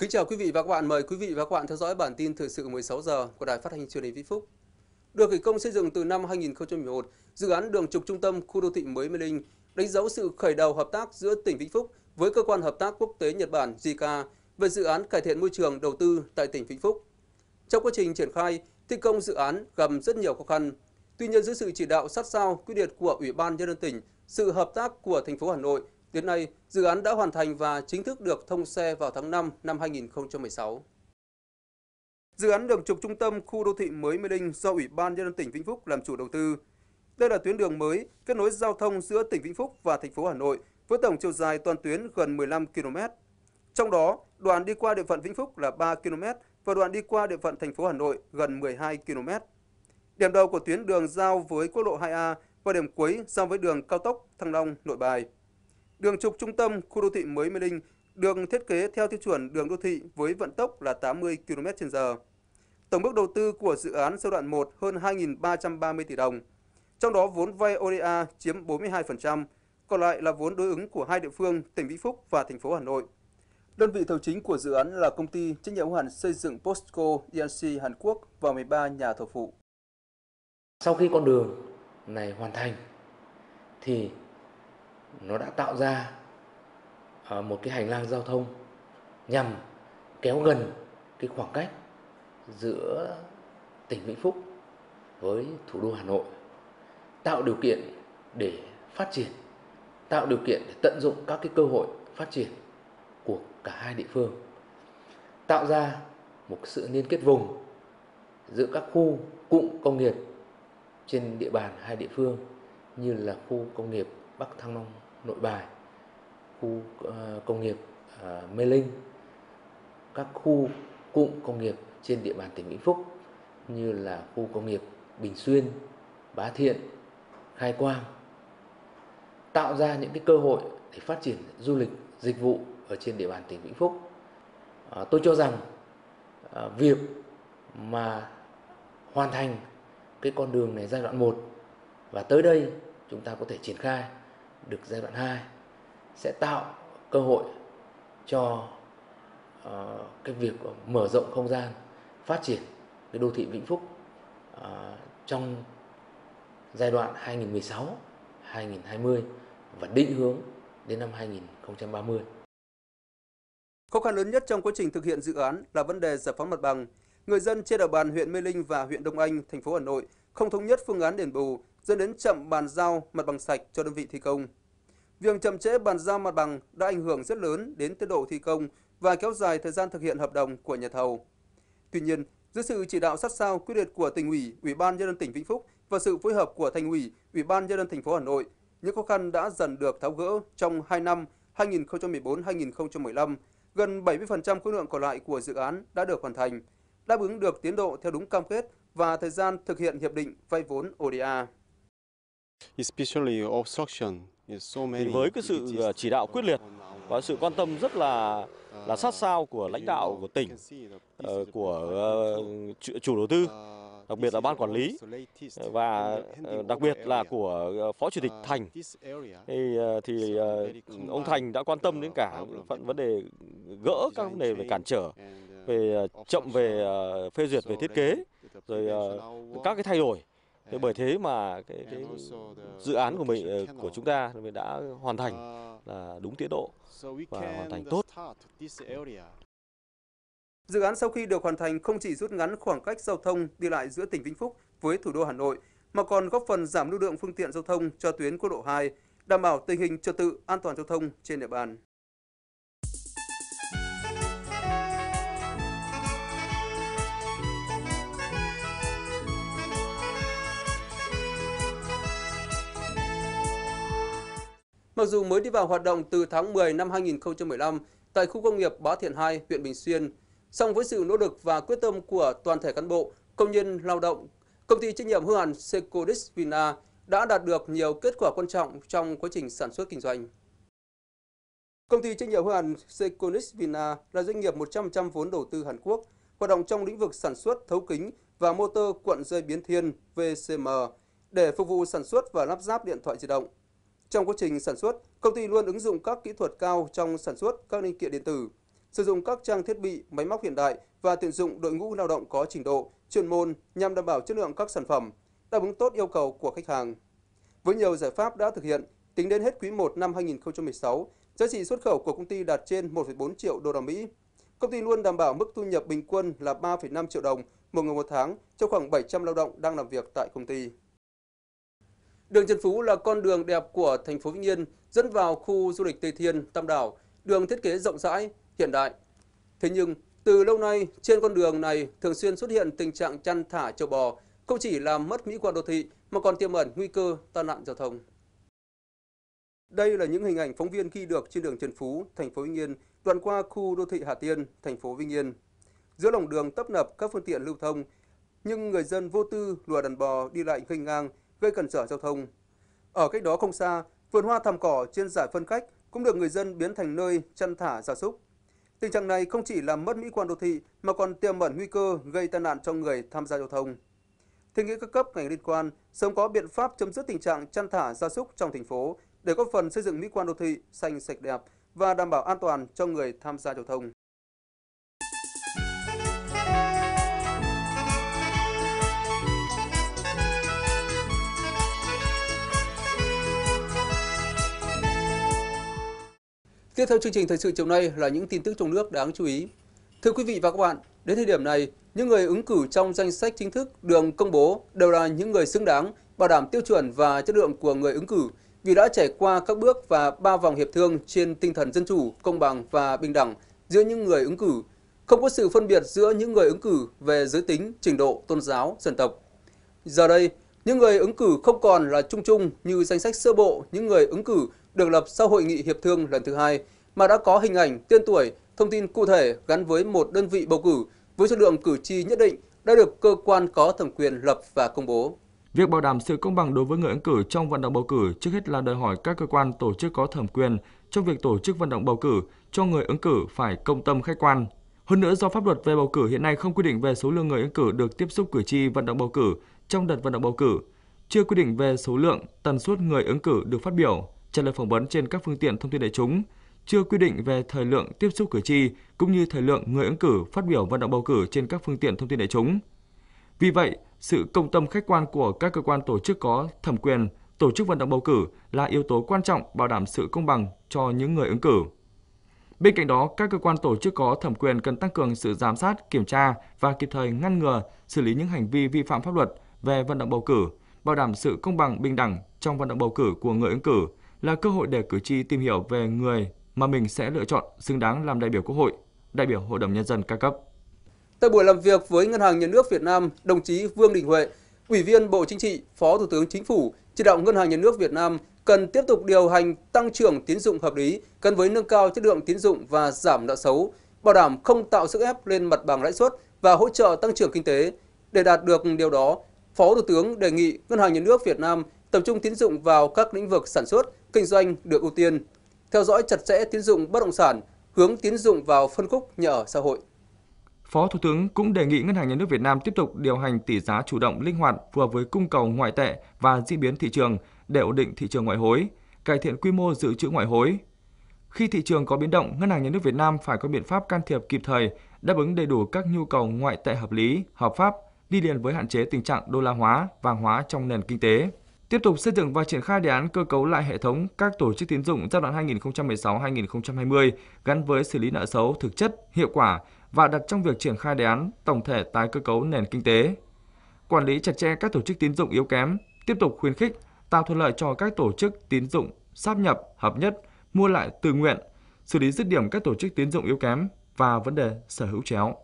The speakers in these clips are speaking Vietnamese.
Kính chào quý vị và các bạn, mời quý vị và các bạn theo dõi bản tin thời sự 16 giờ của Đài Phát thanh Truyền hình Vĩnh Phúc. Được khởi công xây dựng từ năm 2011, dự án đường trục trung tâm khu đô thị mới Mê Linh đánh dấu sự khởi đầu hợp tác giữa tỉnh Vĩnh Phúc với cơ quan hợp tác quốc tế Nhật Bản JICA về dự án cải thiện môi trường đầu tư tại tỉnh Vĩnh Phúc. Trong quá trình triển khai, thi công dự án gặp rất nhiều khó khăn. Tuy nhiên dưới sự chỉ đạo sát sao quyết liệt của Ủy ban nhân dân tỉnh, sự hợp tác của thành phố Hà Nội Đến nay, dự án đã hoàn thành và chính thức được thông xe vào tháng 5 năm 2016. Dự án đường trục trung tâm khu đô thị mới Mê Linh do Ủy ban Nhân dân tỉnh Vĩnh Phúc làm chủ đầu tư. Đây là tuyến đường mới kết nối giao thông giữa tỉnh Vĩnh Phúc và thành phố Hà Nội với tổng chiều dài toàn tuyến gần 15 km. Trong đó, đoạn đi qua địa phận Vĩnh Phúc là 3 km và đoạn đi qua địa phận thành phố Hà Nội gần 12 km. Điểm đầu của tuyến đường giao với quốc lộ 2A và điểm cuối giao với đường cao tốc Thăng Long Nội Bài. Đường trục trung tâm khu đô thị mới Mê Linh được thiết kế theo tiêu chuẩn đường đô thị với vận tốc là 80 km/h. Tổng mức đầu tư của dự án giai đoạn 1 hơn 2.330 tỷ đồng, trong đó vốn vay ODA chiếm 42%, còn lại là vốn đối ứng của hai địa phương, tỉnh Vĩnh Phúc và thành phố Hà Nội. Đơn vị thầu chính của dự án là công ty trách nhiệm hữu hạn xây dựng Postco DNC e Hàn Quốc và 13 nhà thầu phụ. Sau khi con đường này hoàn thành thì nó đã tạo ra à, một cái hành lang giao thông nhằm kéo gần cái khoảng cách giữa tỉnh Vĩnh Phúc với thủ đô Hà Nội, tạo điều kiện để phát triển, tạo điều kiện để tận dụng các cái cơ hội phát triển của cả hai địa phương, tạo ra một sự liên kết vùng giữa các khu cụm công nghiệp trên địa bàn hai địa phương như là khu công nghiệp Bắc Thăng Long, Nội Bài, khu ờ, công nghiệp ờ, Mê Linh, các khu cụm công nghiệp trên địa bàn tỉnh Vĩnh Phúc như là khu công nghiệp Bình Xuyên, Bá Thiện, Khai Quang tạo ra những cái cơ hội để phát triển du lịch dịch vụ ở trên địa bàn tỉnh Vĩnh Phúc. À, tôi cho rằng à, việc mà hoàn thành cái con đường này giai đoạn 1 và tới đây chúng ta có thể triển khai được giai đoạn 2 sẽ tạo cơ hội cho uh, cái việc mở rộng không gian phát triển cái đô thị Vĩnh Phúc uh, trong giai đoạn 2016 2020 và định hướng đến năm 2030. Khó khăn lớn nhất trong quá trình thực hiện dự án là vấn đề giải phóng mặt bằng. Người dân trên địa bàn huyện Mê Linh và huyện Đông Anh, thành phố Hà Nội không thống nhất phương án đền bù dẫn đến chậm bàn giao mặt bằng sạch cho đơn vị thi công. Việc chậm trễ bàn giao mặt bằng đã ảnh hưởng rất lớn đến tiến độ thi công và kéo dài thời gian thực hiện hợp đồng của nhà thầu. Tuy nhiên, dưới sự chỉ đạo sát sao quyết liệt của tỉnh ủy, ủy ban nhân dân tỉnh Vĩnh Phúc và sự phối hợp của thành ủy, ủy ban nhân dân thành phố Hà Nội, những khó khăn đã dần được tháo gỡ trong 2 năm 2014-2015, gần 70% khối lượng còn lại của dự án đã được hoàn thành, đáp ứng được tiến độ theo đúng cam kết và thời gian thực hiện hiệp định vay vốn ODA thì với cái sự ờ, chỉ đạo quyết liệt và sự quan tâm rất là là sát sao của lãnh đạo của tỉnh ờ, của ờ, chủ đầu tư uh, đặc biệt là ban quản lý và đặc biệt là của phó chủ tịch uh, thành thì, thì ông thành đã quan tâm đến cả phần vấn đề gỡ các vấn đề về cản trở về uh, chậm về phê duyệt về thiết kế rồi các cái thay đổi thế bởi thế mà cái, cái dự án của mình ờ, của chúng ta mình đã hoàn thành à, là đúng tiến độ và hoàn thành tốt Dự án sau khi được hoàn thành không chỉ rút ngắn khoảng cách giao thông đi lại giữa tỉnh Vĩnh Phúc với thủ đô Hà Nội, mà còn góp phần giảm lưu lượng phương tiện giao thông cho tuyến quốc lộ 2, đảm bảo tình hình trật tự an toàn giao thông trên địa bàn. Mặc dù mới đi vào hoạt động từ tháng 10 năm 2015 tại khu công nghiệp Bá Thiện 2, huyện Bình Xuyên, song với sự nỗ lực và quyết tâm của toàn thể cán bộ, công nhân lao động, công ty trách nhiệm hữu hạn Secodis Vina đã đạt được nhiều kết quả quan trọng trong quá trình sản xuất kinh doanh. Công ty trách nhiệm hữu hạn Secodis Vina là doanh nghiệp 100% vốn đầu tư Hàn Quốc, hoạt động trong lĩnh vực sản xuất thấu kính và motor cuộn dây biến thiên VCM để phục vụ sản xuất và lắp ráp điện thoại di động. Trong quá trình sản xuất, công ty luôn ứng dụng các kỹ thuật cao trong sản xuất các linh kiện điện tử, sử dụng các trang thiết bị, máy móc hiện đại và tuyển dụng đội ngũ lao động có trình độ, chuyên môn nhằm đảm bảo chất lượng các sản phẩm, đáp ứng tốt yêu cầu của khách hàng. Với nhiều giải pháp đã thực hiện, tính đến hết quý 1 năm 2016, giá trị xuất khẩu của công ty đạt trên 1,4 triệu đô la Mỹ. Công ty luôn đảm bảo mức thu nhập bình quân là 3,5 triệu đồng một người một tháng cho khoảng 700 lao động đang làm việc tại công ty. Đường Trần Phú là con đường đẹp của thành phố Vĩnh Yên dẫn vào khu du lịch Tây Thiên, Tam Đảo, đường thiết kế rộng rãi, hiện đại. Thế nhưng, từ lâu nay, trên con đường này thường xuyên xuất hiện tình trạng chăn thả châu bò, không chỉ làm mất mỹ quan đô thị mà còn tiềm ẩn nguy cơ tai nạn giao thông. Đây là những hình ảnh phóng viên ghi được trên đường Trần Phú, thành phố Vĩnh Yên, đoạn qua khu đô thị Hà Tiên, thành phố Vĩnh Yên. Giữa lòng đường tấp nập các phương tiện lưu thông, nhưng người dân vô tư lùa đàn bò đi lại nghênh ngang gây cản trở giao thông. Ở cách đó không xa, vườn hoa thảm cỏ trên giải phân cách cũng được người dân biến thành nơi chăn thả gia súc. Tình trạng này không chỉ làm mất mỹ quan đô thị mà còn tiềm ẩn nguy cơ gây tai nạn cho người tham gia giao thông. Thế nghĩ các cấp ngành liên quan sớm có biện pháp chấm dứt tình trạng chăn thả gia súc trong thành phố để góp phần xây dựng mỹ quan đô thị xanh sạch đẹp và đảm bảo an toàn cho người tham gia giao thông. Tiếp theo chương trình thời sự chiều nay là những tin tức trong nước đáng chú ý. Thưa quý vị và các bạn, đến thời điểm này, những người ứng cử trong danh sách chính thức được công bố đều là những người xứng đáng, bảo đảm tiêu chuẩn và chất lượng của người ứng cử vì đã trải qua các bước và ba vòng hiệp thương trên tinh thần dân chủ, công bằng và bình đẳng giữa những người ứng cử, không có sự phân biệt giữa những người ứng cử về giới tính, trình độ, tôn giáo, dân tộc. Giờ đây, những người ứng cử không còn là chung chung như danh sách sơ bộ những người ứng cử được lập sau hội nghị hiệp thương lần thứ hai mà đã có hình ảnh, tên tuổi, thông tin cụ thể gắn với một đơn vị bầu cử với số lượng cử tri nhất định đã được cơ quan có thẩm quyền lập và công bố. Việc bảo đảm sự công bằng đối với người ứng cử trong vận động bầu cử trước hết là đòi hỏi các cơ quan tổ chức có thẩm quyền trong việc tổ chức vận động bầu cử cho người ứng cử phải công tâm khách quan. Hơn nữa do pháp luật về bầu cử hiện nay không quy định về số lượng người ứng cử được tiếp xúc cử tri vận động bầu cử trong đợt vận động bầu cử, chưa quy định về số lượng, tần suất người ứng cử được phát biểu, trả lời phỏng vấn trên các phương tiện thông tin đại chúng, chưa quy định về thời lượng tiếp xúc cử tri cũng như thời lượng người ứng cử phát biểu vận động bầu cử trên các phương tiện thông tin đại chúng. Vì vậy, sự công tâm khách quan của các cơ quan tổ chức có thẩm quyền tổ chức vận động bầu cử là yếu tố quan trọng bảo đảm sự công bằng cho những người ứng cử. Bên cạnh đó, các cơ quan tổ chức có thẩm quyền cần tăng cường sự giám sát, kiểm tra và kịp thời ngăn ngừa, xử lý những hành vi vi phạm pháp luật về vận động bầu cử, bảo đảm sự công bằng bình đẳng trong vận động bầu cử của người ứng cử, là cơ hội để cử tri tìm hiểu về người mà mình sẽ lựa chọn xứng đáng làm đại biểu Quốc hội, đại biểu Hội đồng Nhân dân các cấp. Tại buổi làm việc với Ngân hàng Nhà nước Việt Nam, đồng chí Vương Đình Huệ, Ủy viên Bộ Chính trị, Phó Thủ tướng Chính phủ, chỉ đạo Ngân hàng Nhà nước Việt Nam cần tiếp tục điều hành tăng trưởng tín dụng hợp lý gắn với nâng cao chất lượng tín dụng và giảm nợ xấu, bảo đảm không tạo sức ép lên mặt bằng lãi suất và hỗ trợ tăng trưởng kinh tế. Để đạt được điều đó, Phó Thủ tướng đề nghị Ngân hàng Nhà nước Việt Nam tập trung tín dụng vào các lĩnh vực sản xuất, kinh doanh được ưu tiên, theo dõi chặt chẽ tín dụng bất động sản, hướng tín dụng vào phân khúc nhà ở xã hội. Phó Thủ tướng cũng đề nghị Ngân hàng Nhà nước Việt Nam tiếp tục điều hành tỷ giá chủ động linh hoạt phù hợp với cung cầu ngoại tệ và diễn biến thị trường để ổn định thị trường ngoại hối, cải thiện quy mô dự trữ ngoại hối. Khi thị trường có biến động, Ngân hàng Nhà nước Việt Nam phải có biện pháp can thiệp kịp thời, đáp ứng đầy đủ các nhu cầu ngoại tệ hợp lý, hợp pháp, đi liền với hạn chế tình trạng đô la hóa, vàng hóa trong nền kinh tế. Tiếp tục xây dựng và triển khai đề án cơ cấu lại hệ thống các tổ chức tín dụng giai đoạn 2016-2020 gắn với xử lý nợ xấu thực chất, hiệu quả và đặt trong việc triển khai đề án tổng thể tái cơ cấu nền kinh tế. Quản lý chặt chẽ các tổ chức tín dụng yếu kém, tiếp tục khuyến khích tạo thuận lợi cho các tổ chức tín dụng sáp nhập, hợp nhất, mua lại tự nguyện, xử lý dứt điểm các tổ chức tín dụng yếu kém và vấn đề sở hữu chéo.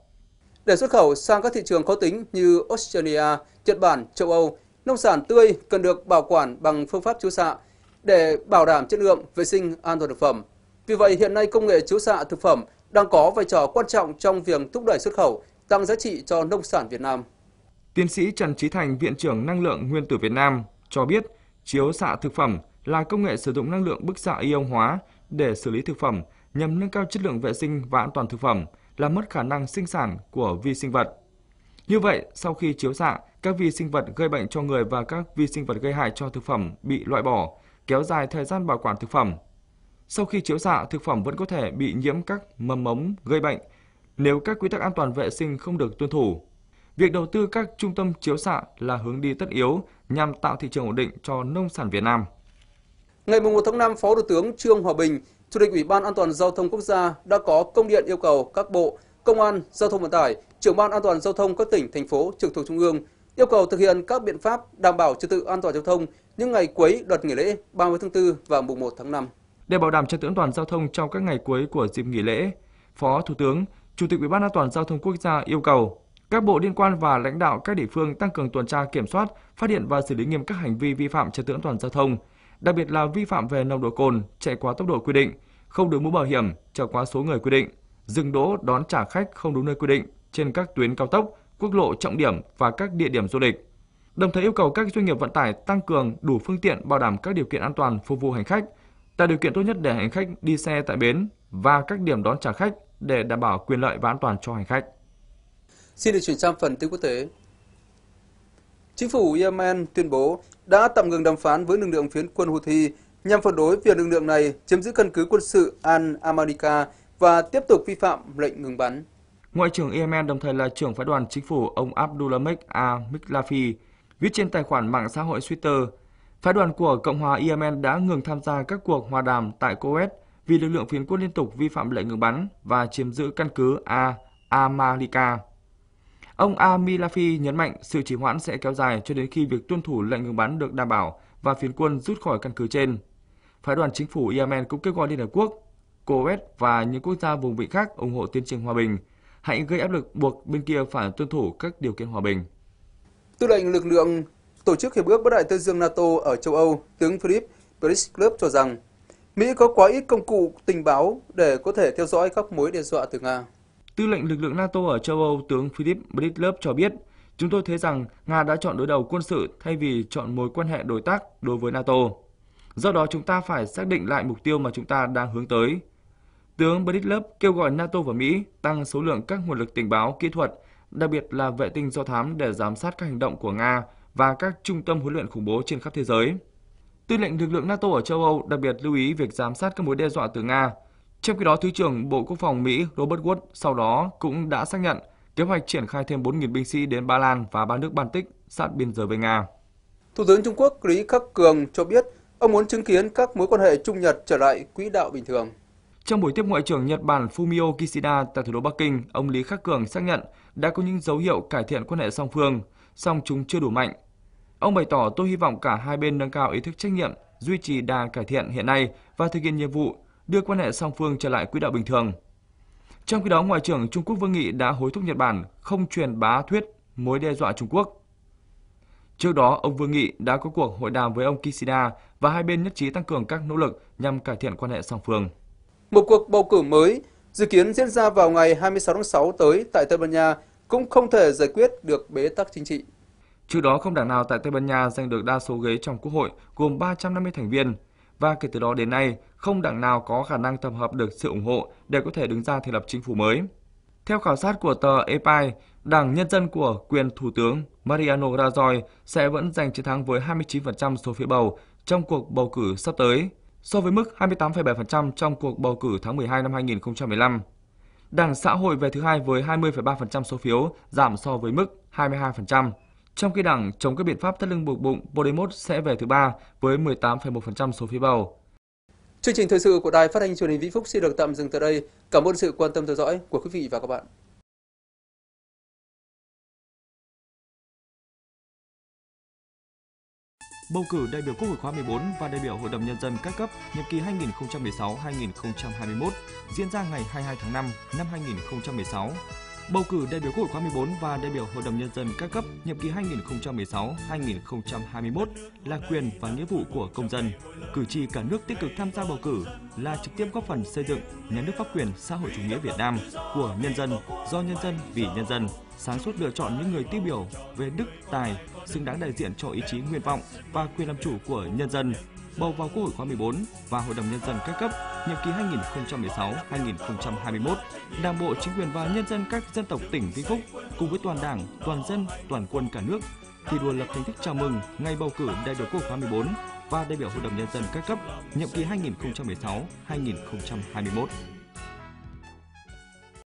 Để xuất khẩu sang các thị trường khó tính như Australia, Nhật Bản, châu Âu nông sản tươi cần được bảo quản bằng phương pháp chiếu xạ để bảo đảm chất lượng, vệ sinh, an toàn thực phẩm. Vì vậy, hiện nay công nghệ chiếu xạ thực phẩm đang có vai trò quan trọng trong việc thúc đẩy xuất khẩu, tăng giá trị cho nông sản Việt Nam. Tiến sĩ Trần Trí Thành, Viện trưởng Năng lượng Nguyên tử Việt Nam cho biết, chiếu xạ thực phẩm là công nghệ sử dụng năng lượng bức xạ ion hóa để xử lý thực phẩm nhằm nâng cao chất lượng vệ sinh và an toàn thực phẩm, làm mất khả năng sinh sản của vi sinh vật. Như vậy, sau khi chiếu xạ, các vi sinh vật gây bệnh cho người và các vi sinh vật gây hại cho thực phẩm bị loại bỏ, kéo dài thời gian bảo quản thực phẩm. Sau khi chiếu xạ, thực phẩm vẫn có thể bị nhiễm các mầm mống gây bệnh nếu các quy tắc an toàn vệ sinh không được tuân thủ. Việc đầu tư các trung tâm chiếu xạ là hướng đi tất yếu nhằm tạo thị trường ổn định cho nông sản Việt Nam. Ngày 1 tháng 5, Phó Thủ tướng Trương Hòa Bình, Chủ tịch Ủy ban An toàn Giao thông Quốc gia đã có công điện yêu cầu các bộ, Công an, Giao thông Vận tải, trưởng ban an toàn giao thông các tỉnh, thành phố trực thuộc Trung ương yêu cầu thực hiện các biện pháp đảm bảo trật tự an toàn giao thông những ngày cuối đợt nghỉ lễ 30 tháng 4 và mùng 1 tháng 5. Để bảo đảm trật tự an toàn giao thông trong các ngày cuối của dịp nghỉ lễ, Phó Thủ tướng, Chủ tịch Ủy ban An toàn giao thông quốc gia yêu cầu các bộ liên quan và lãnh đạo các địa phương tăng cường tuần tra kiểm soát, phát hiện và xử lý nghiêm các hành vi vi phạm trật tự an toàn giao thông, đặc biệt là vi phạm về nồng độ cồn, chạy quá tốc độ quy định, không đội mũ bảo hiểm, chở quá số người quy định dừng đỗ đón trả khách không đúng nơi quy định trên các tuyến cao tốc, quốc lộ trọng điểm và các địa điểm du lịch. Đồng thời yêu cầu các doanh nghiệp vận tải tăng cường đủ phương tiện bảo đảm các điều kiện an toàn phục vụ hành khách, tạo điều kiện tốt nhất để hành khách đi xe tại bến và các điểm đón trả khách để đảm bảo quyền lợi và an toàn cho hành khách. Xin được chuyển sang phần tin quốc tế. Chính phủ Yemen tuyên bố đã tạm ngừng đàm phán với lực lượng phiến quân Houthi nhằm phản đối việc lực lượng này chiếm giữ căn cứ quân sự Al-Amalika và tiếp tục vi phạm lệnh ngừng bắn. Ngoại trưởng Yemen đồng thời là trưởng phái đoàn chính phủ ông Abdulhamid A. Miklafi viết trên tài khoản mạng xã hội Twitter, phái đoàn của Cộng hòa Yemen đã ngừng tham gia các cuộc hòa đàm tại Kuwait vì lực lượng phiến quân liên tục vi phạm lệnh ngừng bắn và chiếm giữ căn cứ A. Amalika. Ông Amilafi nhấn mạnh sự trì hoãn sẽ kéo dài cho đến khi việc tuân thủ lệnh ngừng bắn được đảm bảo và phiến quân rút khỏi căn cứ trên. Phái đoàn chính phủ Yemen cũng kêu gọi Liên Hợp Quốc Coes và những quốc gia vùng vịnh khác ủng hộ tiến trình hòa bình. Hãy gây áp lực buộc bên kia phải tuân thủ các điều kiện hòa bình. Tư lệnh lực lượng Tổ chức Hiệp ước Bắc Đại Tây Dương NATO ở châu Âu, tướng Philip Pritzklub cho rằng Mỹ có quá ít công cụ tình báo để có thể theo dõi các mối đe dọa từ Nga. Tư lệnh lực lượng NATO ở châu Âu tướng Philip Britlov cho biết, chúng tôi thấy rằng Nga đã chọn đối đầu quân sự thay vì chọn mối quan hệ đối tác đối với NATO. Do đó chúng ta phải xác định lại mục tiêu mà chúng ta đang hướng tới. Tướng Britlev kêu gọi NATO và Mỹ tăng số lượng các nguồn lực tình báo kỹ thuật, đặc biệt là vệ tinh do thám để giám sát các hành động của Nga và các trung tâm huấn luyện khủng bố trên khắp thế giới. Tư lệnh lực lượng NATO ở châu Âu đặc biệt lưu ý việc giám sát các mối đe dọa từ Nga. Trong khi đó, Thứ trưởng Bộ Quốc phòng Mỹ Robert Wood sau đó cũng đã xác nhận kế hoạch triển khai thêm 4.000 binh sĩ đến Ba Lan và ba nước Baltic sát biên giới với Nga. Thủ tướng Trung Quốc Lý Khắc Cường cho biết ông muốn chứng kiến các mối quan hệ Trung Nhật trở lại quỹ đạo bình thường. Trong buổi tiếp Ngoại trưởng Nhật Bản Fumio Kishida tại thủ đô Bắc Kinh, ông Lý Khắc Cường xác nhận đã có những dấu hiệu cải thiện quan hệ song phương, song chúng chưa đủ mạnh. Ông bày tỏ tôi hy vọng cả hai bên nâng cao ý thức trách nhiệm, duy trì đà cải thiện hiện nay và thực hiện nhiệm vụ đưa quan hệ song phương trở lại quỹ đạo bình thường. Trong khi đó, Ngoại trưởng Trung Quốc Vương Nghị đã hối thúc Nhật Bản không truyền bá thuyết mối đe dọa Trung Quốc. Trước đó, ông Vương Nghị đã có cuộc hội đàm với ông Kishida và hai bên nhất trí tăng cường các nỗ lực nhằm cải thiện quan hệ song phương. Một cuộc bầu cử mới dự kiến diễn ra vào ngày 26 tháng 6 tới tại Tây Ban Nha cũng không thể giải quyết được bế tắc chính trị. Trước đó, không đảng nào tại Tây Ban Nha giành được đa số ghế trong Quốc hội gồm 350 thành viên và kể từ đó đến nay, không đảng nào có khả năng tập hợp được sự ủng hộ để có thể đứng ra thành lập chính phủ mới. Theo khảo sát của tờ EPI, Đảng Nhân dân của quyền Thủ tướng Mariano Rajoy sẽ vẫn giành chiến thắng với 29% số phiếu bầu trong cuộc bầu cử sắp tới – so với mức 28,7% trong cuộc bầu cử tháng 12 năm 2015. Đảng Xã hội về thứ hai với 20,3% số phiếu, giảm so với mức 22%. Trong khi đảng chống các biện pháp thắt lưng buộc bụng Podemos sẽ về thứ ba với 18,1% số phiếu bầu. Chương trình thời sự của Đài Phát thanh Truyền hình Vĩnh Phúc xin được tạm dừng tại đây. Cảm ơn sự quan tâm theo dõi của quý vị và các bạn. bầu cử đại biểu Quốc hội khóa 14 và đại biểu Hội đồng nhân dân các cấp nhiệm kỳ 2016-2021 diễn ra ngày 22 tháng 5 năm 2016 bầu cử đại biểu Quốc hội khóa 14 và đại biểu Hội đồng nhân dân các cấp nhiệm kỳ 2016-2021 là quyền và nghĩa vụ của công dân. Cử tri cả nước tích cực tham gia bầu cử là trực tiếp góp phần xây dựng nhà nước pháp quyền xã hội chủ nghĩa Việt Nam của nhân dân, do nhân dân vì nhân dân, sáng suốt lựa chọn những người tiêu biểu về đức, tài, xứng đáng đại diện cho ý chí nguyện vọng và quyền làm chủ của nhân dân, bầu vào Quốc hội khóa 14 và Hội đồng nhân dân các cấp nhiệm kỳ 2016-2021, Đảng bộ, chính quyền và nhân dân các dân tộc tỉnh Vĩnh Phúc cùng với toàn Đảng, toàn dân, toàn quân cả nước thi đua lập thành tích chào mừng ngày bầu cử đại biểu Quốc hội khóa 14 và đại biểu Hội đồng nhân dân các cấp nhiệm kỳ 2016-2021.